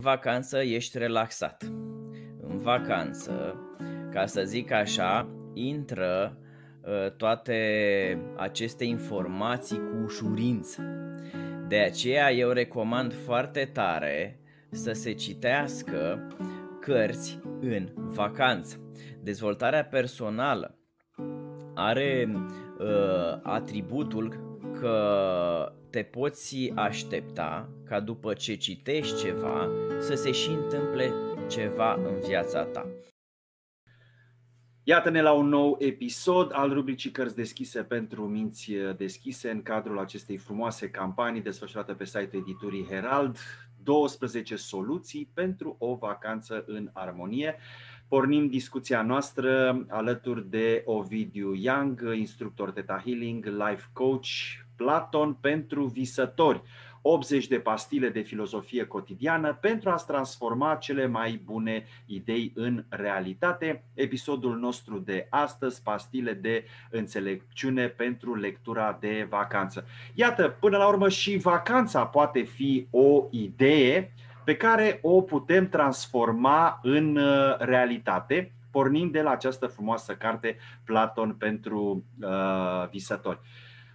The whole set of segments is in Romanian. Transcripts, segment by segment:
vacanță ești relaxat. În vacanță, ca să zic așa, intră uh, toate aceste informații cu ușurință. De aceea eu recomand foarte tare să se citească cărți în vacanță. Dezvoltarea personală are uh, atributul că te poți aștepta ca după ce citești ceva să se și întâmple ceva în viața ta. Iată-ne la un nou episod al rubricii Cărți deschise pentru minți deschise în cadrul acestei frumoase campanii desfășurate pe site-ul editurii Herald, 12 soluții pentru o vacanță în armonie. Pornim discuția noastră alături de Ovidiu Young, instructor de Healing, life coach, Platon pentru visători, 80 de pastile de filozofie cotidiană pentru a-ți transforma cele mai bune idei în realitate. Episodul nostru de astăzi, pastile de înțelepciune pentru lectura de vacanță. Iată, până la urmă și vacanța poate fi o idee pe care o putem transforma în uh, realitate, pornind de la această frumoasă carte Platon pentru uh, visători.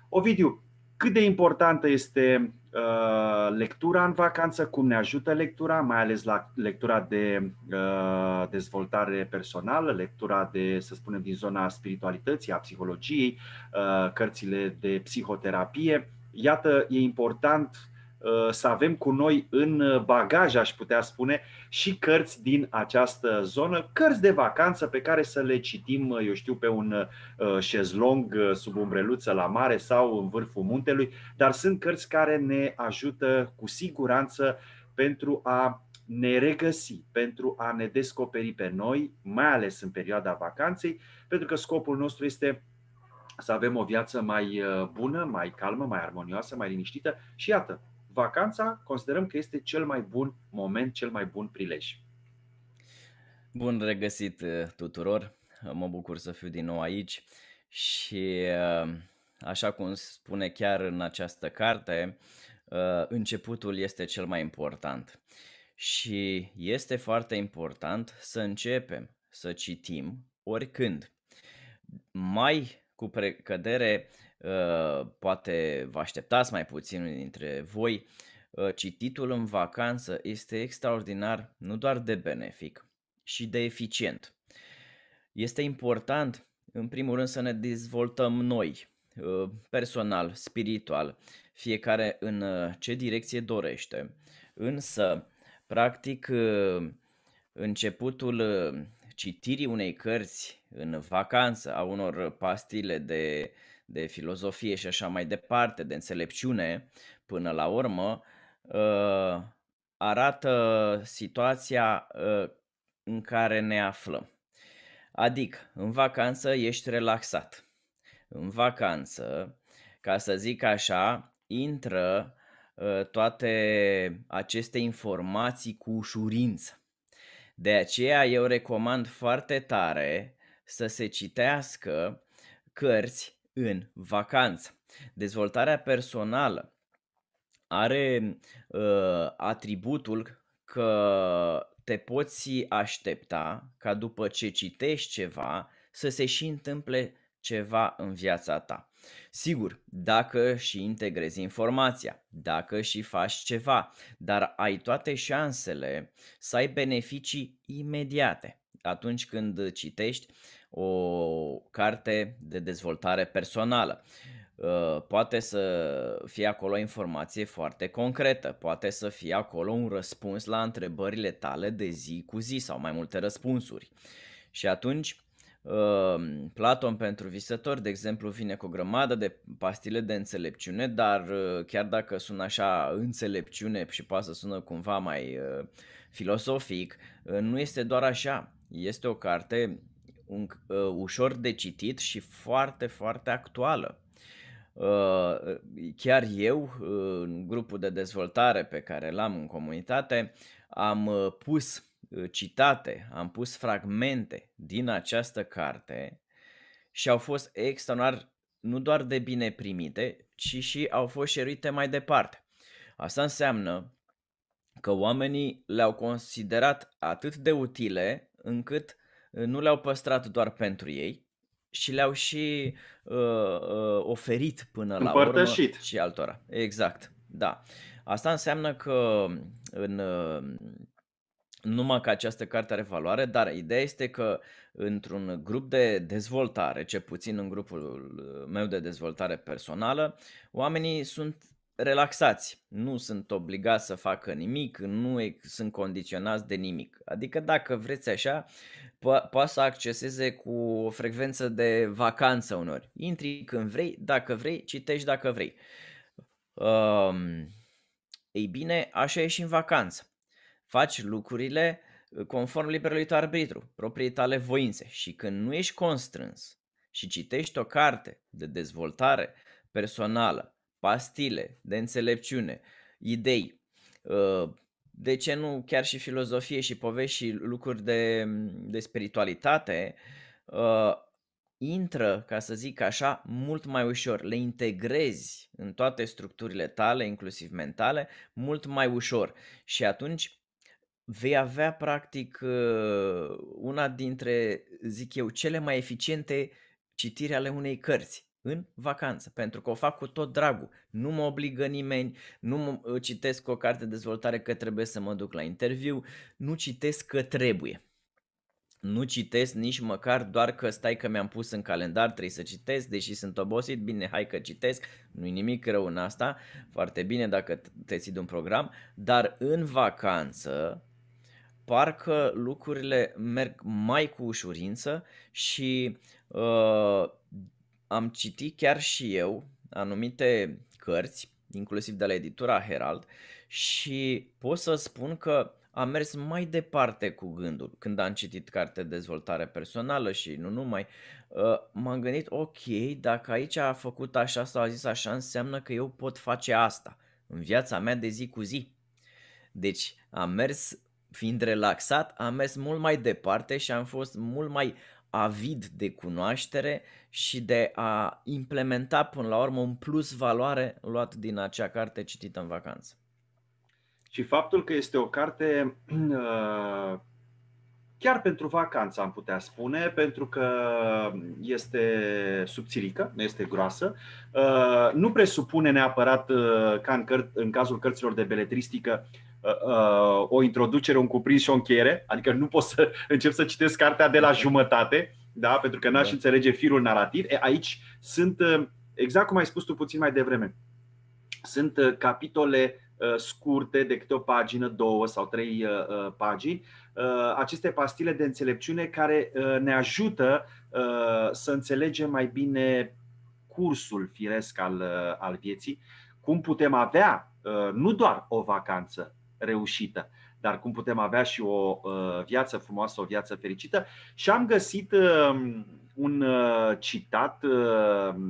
Ovidiu, cât de importantă este uh, lectura în vacanță, cum ne ajută lectura, mai ales la lectura de uh, dezvoltare personală, lectura de, să spunem, din zona spiritualității, a psihologiei, uh, cărțile de psihoterapie. Iată, e important Uh, să avem cu noi în uh, bagaj, aș putea spune, și cărți din această zonă, cărți de vacanță pe care să le citim, uh, eu știu, pe un șezlong sub umbreluță la mare sau în vârful muntelui, dar sunt cărți care ne ajută cu siguranță pentru a ne regăsi, pentru a ne descoperi pe noi, mai ales în perioada vacanței, pentru că scopul nostru este să avem o viață mai bună, mai calmă, mai armonioasă, mai liniștită și iată, vacanța considerăm că este cel mai bun moment, cel mai bun prilej. Bun regăsit uh, tuturor! Mă bucur să fiu din nou aici și uh, așa cum spune chiar în această carte, uh, începutul este cel mai important. Și este foarte important să începem să citim oricând. Mai cu precădere uh, Uh, poate vă așteptați mai puțin dintre voi. Uh, cititul în vacanță este extraordinar nu doar de benefic, și de eficient. Este important, în primul rând, să ne dezvoltăm noi, uh, personal, spiritual, fiecare în ce direcție dorește. Însă, practic, începutul citirii unei cărți în vacanță, a unor pastile de de filozofie și așa mai departe, de înțelepciune până la urmă, ă, arată situația ă, în care ne aflăm. Adică, în vacanță ești relaxat. În vacanță, ca să zic așa, intră ă, toate aceste informații cu ușurință. De aceea eu recomand foarte tare să se citească cărți în vacanță. Dezvoltarea personală are uh, atributul că te poți aștepta ca după ce citești ceva să se și întâmple ceva în viața ta. Sigur, dacă și integrezi informația, dacă și faci ceva, dar ai toate șansele să ai beneficii imediate atunci când citești o carte de dezvoltare personală. Uh, poate să fie acolo informație foarte concretă, poate să fie acolo un răspuns la întrebările tale de zi cu zi sau mai multe răspunsuri. Și atunci, uh, Platon pentru visători, de exemplu, vine cu o grămadă de pastile de înțelepciune, dar uh, chiar dacă sună așa înțelepciune și poate să sună cumva mai filosofic, nu este doar așa. Este o carte un, uh, ușor de citit și foarte, foarte actuală. Uh, chiar eu, uh, în grupul de dezvoltare pe care l-am în comunitate, am uh, pus uh, citate, am pus fragmente din această carte și au fost extraordinar nu doar de bine primite, ci și au fost șeruite mai departe. Asta înseamnă că oamenii le-au considerat atât de utile încât nu le-au păstrat doar pentru ei și le-au și uh, uh, oferit până la urmă și altora. Exact, da. Asta înseamnă că în uh, numai că această carte are valoare, dar ideea este că într-un grup de dezvoltare, ce puțin în grupul uh, meu de dezvoltare personală, oamenii sunt relaxați, nu sunt obligați să facă nimic, nu e, sunt condiționați de nimic. Adică dacă vreți așa, po- poate să acceseze cu o frecvență de vacanță unor. Intri când vrei, dacă vrei, citești dacă vrei. Um, ei bine, așa e și în vacanță. Faci lucrurile uh, conform liberului tău arbitru, proprii tale voințe și când nu ești constrâns și citești o carte de dezvoltare personală pastile de înțelepciune, idei, uh, de ce nu chiar și filozofie și povești și lucruri de, de spiritualitate, uh, intră, ca să zic așa, mult mai ușor. Le integrezi în toate structurile tale, inclusiv mentale, mult mai ușor. Și atunci vei avea practic uh, una dintre, zic eu, cele mai eficiente citiri ale unei cărți în vacanță, pentru că o fac cu tot dragul. Nu mă obligă nimeni, nu mă uh, citesc o carte de dezvoltare că trebuie să mă duc la interviu, nu citesc că trebuie. Nu citesc nici măcar doar că stai că mi-am pus în calendar, trebuie să citesc, deși sunt obosit, bine, hai că citesc, nu-i nimic rău în asta, foarte bine dacă te ții de un program, dar în vacanță parcă lucrurile merg mai cu ușurință și uh, am citit chiar și eu anumite cărți, inclusiv de la editura Herald, și pot să spun că am mers mai departe cu gândul. Când am citit carte de dezvoltare personală și nu numai, uh, m-am gândit, ok, dacă aici a făcut așa sau a zis așa, înseamnă că eu pot face asta în viața mea de zi cu zi. Deci am mers fiind relaxat, am mers mult mai departe și am fost mult mai avid de cunoaștere și de a implementa până la urmă un plus valoare luat din acea carte citită în vacanță. Și faptul că este o carte uh chiar pentru vacanță, am putea spune, pentru că este subțirică, nu este groasă, uh, nu presupune neapărat, uh, ca în, căr- în cazul cărților de beletristică, uh, o introducere, un cuprins și o încheiere, adică nu pot să încep să citesc cartea de la jumătate, da? pentru că n-aș da. înțelege firul narativ. E, aici sunt, exact cum ai spus tu puțin mai devreme, sunt capitole Uh, scurte, de câte o pagină, două sau trei uh, uh, pagini, aceste pastile de înțelepciune care ne ajută să înțelegem mai bine cursul firesc al, al vieții, cum putem avea nu doar o vacanță reușită, dar cum putem avea și o viață frumoasă, o viață fericită. Și am găsit um, un citat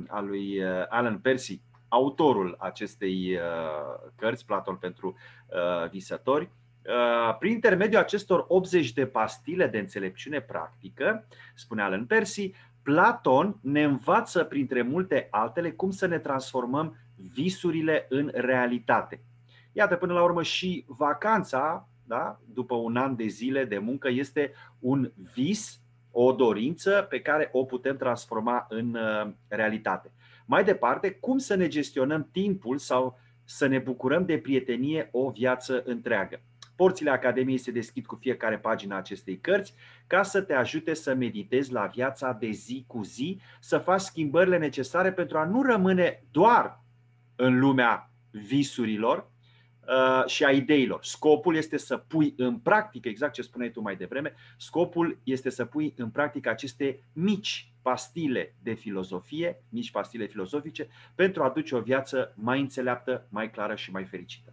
al lui Alan Percy autorul acestei uh, cărți, Platon pentru uh, visători, uh, prin intermediul acestor 80 de pastile de înțelepciune practică, spune Alan Percy, Platon ne învață, printre multe altele, cum să ne transformăm visurile în realitate. Iată, până la urmă, și vacanța, da, după un an de zile de muncă, este un vis, o dorință pe care o putem transforma în realitate. Mai departe, cum să ne gestionăm timpul sau să ne bucurăm de prietenie o viață întreagă. Porțile Academiei se deschid cu fiecare pagină a acestei cărți ca să te ajute să meditezi la viața de zi cu zi, să faci schimbările necesare pentru a nu rămâne doar în lumea visurilor, Uh, și a ideilor. Scopul este să pui în practică, exact ce spuneai tu mai devreme, scopul este să pui în practică aceste mici pastile de filozofie, mici pastile filozofice, pentru a duce o viață mai înțeleaptă, mai clară și mai fericită.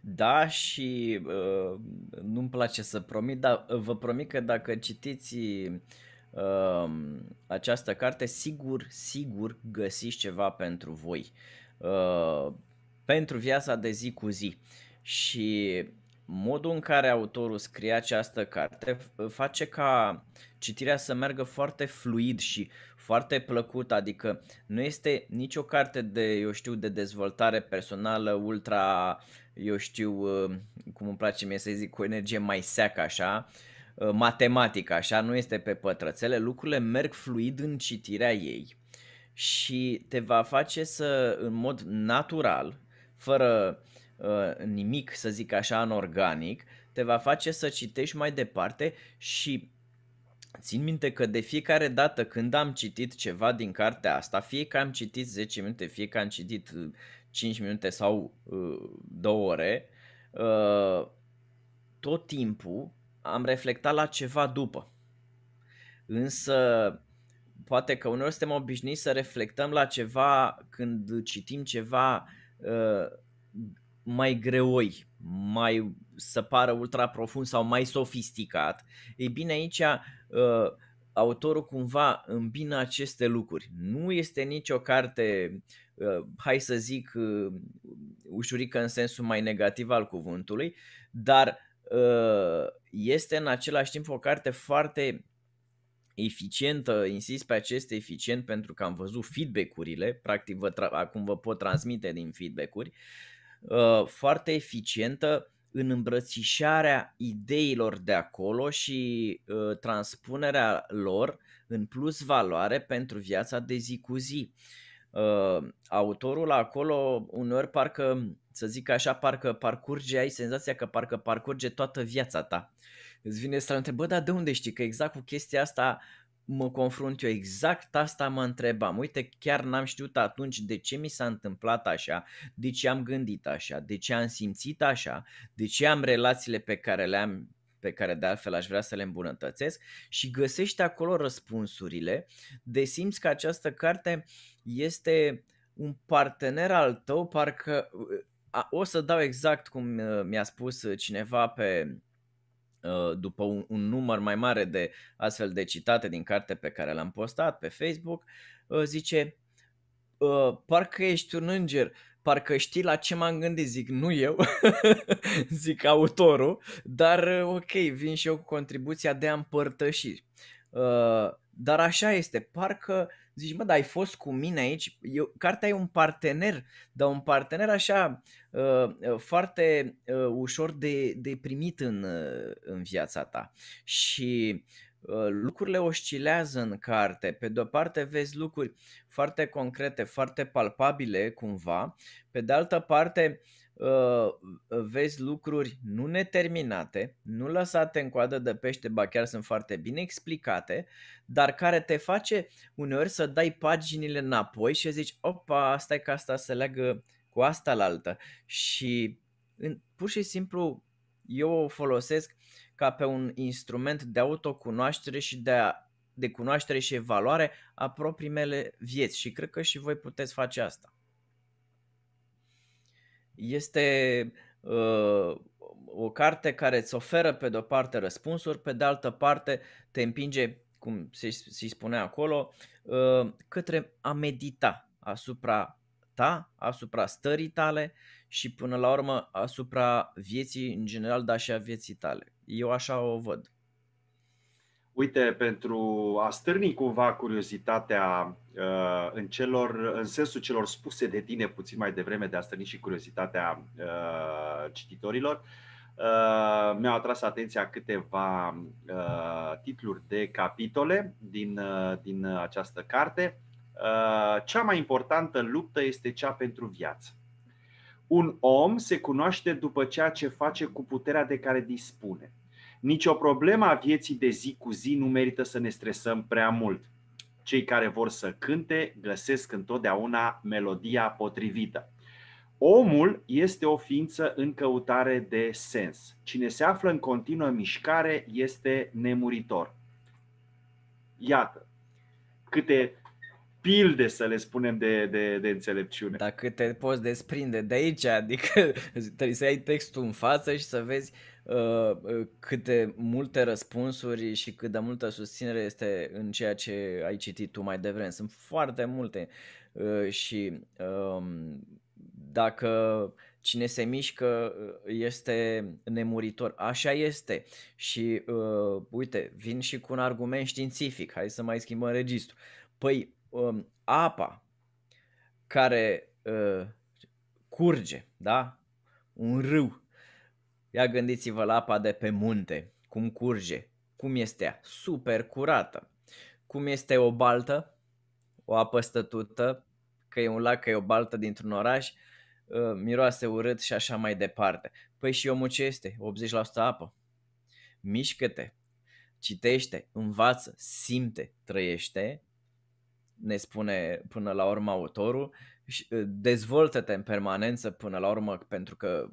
Da, și uh, nu-mi place să promit, dar uh, vă promit că dacă citiți uh, această carte, sigur, sigur găsiți ceva pentru voi. Uh, pentru viața de zi cu zi. Și modul în care autorul scrie această carte face ca citirea să meargă foarte fluid și foarte plăcut, adică nu este nicio carte de, eu știu, de dezvoltare personală ultra, eu știu, uh, cum îmi place mie să zic, cu energie mai seacă așa, uh, matematică așa, nu este pe pătrățele, lucrurile merg fluid în citirea ei și te va face să, în mod natural, fără uh, nimic, să zic așa, anorganic, te va face să citești mai departe și Țin minte că de fiecare dată când am citit ceva din cartea asta, fie că am citit 10 minute, fie că am citit 5 uh, minute sau uh, 2 ore, uh, tot timpul am reflectat la ceva după. Însă, poate că uneori suntem obișnuiți să reflectăm la ceva când citim ceva uh, Uh, mai greoi, mai să pară ultra profund sau mai sofisticat. Ei bine, aici uh, autorul cumva îmbină aceste lucruri. Nu este nicio carte, uh, hai să zic, ușurică în sensul mai negativ al cuvântului, dar este în același timp o carte foarte eficientă, insist pe acest eficient pentru că am văzut feedback-urile, practic vă tra- acum vă pot transmite din feedback-uri, uh, foarte eficientă în îmbrățișarea ideilor de acolo și uh, transpunerea lor în plus valoare pentru viața de zi cu zi. Uh, autorul acolo uneori parcă, să zic așa, parcă parcurge, ai senzația că parcă parcurge toată viața ta îți vine să întreb, bă, dar de unde știi? Că exact cu chestia asta mă confrunt eu, exact asta mă întrebam. Uite, chiar n-am știut atunci de ce mi s-a întâmplat așa, de ce am gândit așa, de ce am simțit așa, de ce am relațiile pe care le am pe care de altfel aș vrea să le îmbunătățesc și găsești acolo răspunsurile de simți că această carte este un partener al tău, parcă uh, o să dau exact cum uh, mi-a spus uh, cineva pe Uh, după un, un număr mai mare de astfel de citate din carte pe care l-am postat pe Facebook, uh, zice uh, parcă ești un înger, parcă știi la ce m-am gândit, zic nu eu, zic autorul, dar ok, vin și eu cu contribuția de a împărtăși. Dar așa este, parcă uh, zici, mă, dar ai fost cu mine aici, eu, cartea e un partener, dar un partener așa uh, uh, foarte uh, ușor de, de primit în, uh, în viața ta. Și uh, lucrurile oscilează în carte. Pe de-o parte vezi lucruri foarte concrete, foarte palpabile cumva, pe de altă parte uh, Ă, vezi lucruri nu neterminate, nu lăsate în coadă de pește, ba chiar sunt foarte bine explicate, dar care te face uneori să dai paginile înapoi și zici, opa, asta e ca asta se leagă cu asta la altă. Și în, pur și simplu eu o folosesc ca pe un instrument de autocunoaștere și de, a, de cunoaștere și evaluare a proprii mele vieți și cred că și voi puteți face asta este uh, o carte care îți oferă pe de-o parte răspunsuri, pe de altă parte te împinge, cum se, se spune acolo, uh, către a medita asupra ta, asupra stării tale și până la urmă asupra vieții în general, dar și a vieții tale. Eu așa o văd. Uite, pentru a stârni cumva curiozitatea uh, în, celor, în sensul celor spuse de tine puțin mai devreme, de a stârni și curiozitatea uh, cititorilor, uh, mi-au atras atenția câteva uh, titluri de capitole din, uh, din această carte. Uh, cea mai importantă luptă este cea pentru viață. Un om se cunoaște după ceea ce face cu puterea de care dispune – Nicio problemă a vieții de zi cu zi nu merită să ne stresăm prea mult. Cei care vor să cânte găsesc întotdeauna melodia potrivită. Omul este o ființă în căutare de sens. Cine se află în continuă mișcare este nemuritor. Iată câte pilde, să le spunem, de, de, de înțelepciune. Dacă te poți desprinde de aici, adică să ai textul în față și să vezi uh, uh, câte multe răspunsuri și cât de multă susținere este în ceea ce ai citit tu mai devreme. Sunt foarte multe uh, și uh, dacă cine se mișcă uh, este nemuritor. Așa este. Și uh, uite, vin și cu un argument științific. Hai să mai schimbăm registru. Păi, um, apa care uh, curge, da? Un râu. Ia gândiți-vă la apa de pe munte, cum curge, cum este ea, super curată. Cum este o baltă, o apă stătută, că e un lac, că e o baltă dintr-un oraș, uh, miroase urât și așa mai departe. Păi și omul ce este? 80% apă. Mișcă-te, citește, învață, simte, trăiește ne spune până la urmă autorul, uh, dezvoltă-te în permanență până la urmă pentru că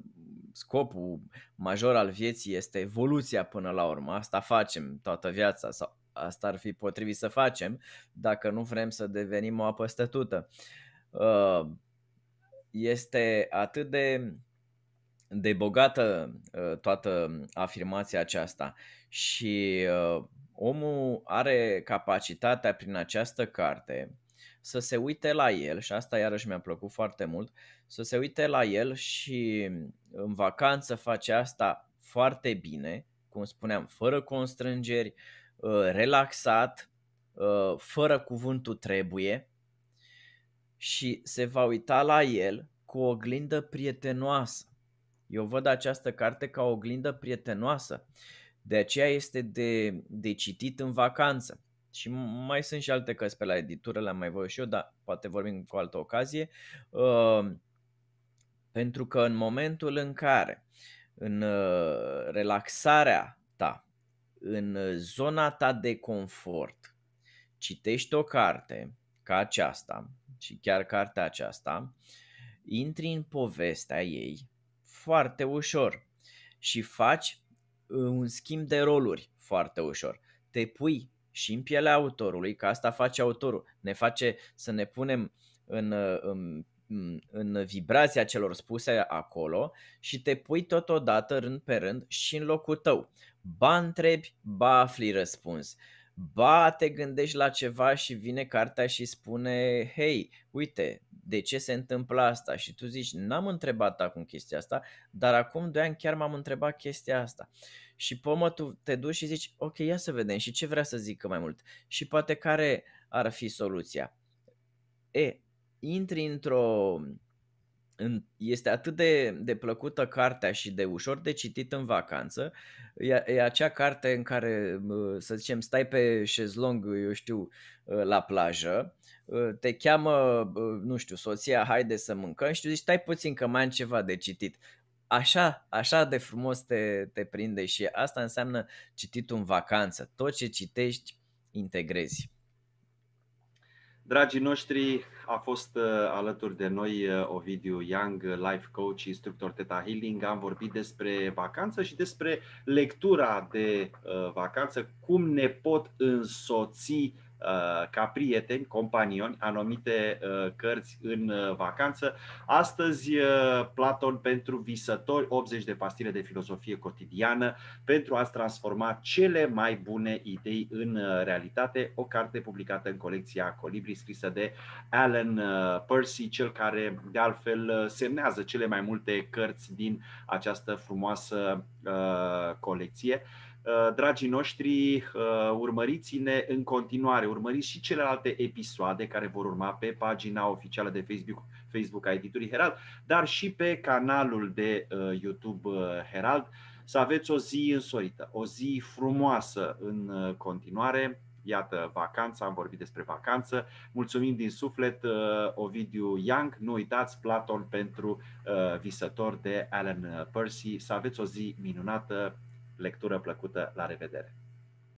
scopul major al vieții este evoluția până la urmă, asta facem toată viața sau asta ar fi potrivit să facem dacă nu vrem să devenim o apă stătută. Uh, este atât de, de bogată uh, toată afirmația aceasta și omul are capacitatea prin această carte să se uite la el și asta iarăși mi-a plăcut foarte mult, să se uite la el și în vacanță face asta foarte bine, cum spuneam, fără constrângeri, uh, relaxat, uh, fără cuvântul trebuie și se va uita la el cu o oglindă prietenoasă. Eu văd această carte ca o oglindă prietenoasă de aceea este de, de citit în vacanță. Și mai sunt și alte cărți pe la editură, le-am mai văzut și eu, dar poate vorbim cu altă ocazie. Uh, pentru că în momentul în care, în uh, relaxarea ta, în zona ta de confort, citești o carte ca aceasta și chiar cartea aceasta, intri în povestea ei foarte ușor și faci Uh, un schimb de roluri foarte ușor. Te pui și în pielea autorului, că asta face autorul, ne face să ne punem în, uh, în, în vibrația celor spuse acolo și te pui totodată rând pe rând și în locul tău. Ba întrebi, ba afli răspuns. Uh, ba te gândești la ceva și vine cartea și spune, hei, uite, de ce se întâmplă asta? Și tu zici, n-am întrebat acum chestia asta, dar acum doi ani chiar m-am întrebat chestia asta. Și pomă, tu te duci și zici, ok, ia să vedem și ce vrea să zică mai mult. Și poate care ar fi soluția? E, intri într-o este atât de, de plăcută cartea și de ușor de citit în vacanță. E, e acea carte în care, să zicem, stai pe șezlong, eu știu, ă, la plajă, ă, te cheamă, ă, nu știu, soția, haide să mâncăm și tu zici, stai puțin că mai am ceva de citit. Așa, așa de frumos te, te prinde și asta înseamnă cititul în vacanță. Tot ce citești, integrezi. Dragii noștri, a fost uh, alături de noi uh, Ovidiu Young, life coach, instructor Teta Healing. Am vorbit despre vacanță și despre lectura de uh, vacanță, cum ne pot însoți Uh, ca prieteni, companioni, anumite uh, cărți în uh, vacanță. Astăzi, Platon pentru visători, 80 de pastile de filozofie cotidiană, pentru a-ți transforma cele mai bune idei în realitate, o carte publicată în colecția Colibri, scrisă de Alan Percy, cel care de altfel semnează cele mai multe cărți din această frumoasă colecție. Uh, dragii noștri, uh, urmăriți-ne în continuare, urmăriți și celelalte episoade care vor urma pe pagina oficială de Facebook, Facebook a editurii Herald, dar și pe canalul de uh, YouTube Herald. Să aveți o zi însorită, o zi frumoasă în continuare. Iată vacanța, am vorbit despre vacanță. Mulțumim din suflet Ovidiu Young. Nu uitați Platon pentru visător de Alan Percy. Să aveți o zi minunată lectură plăcută, la revedere!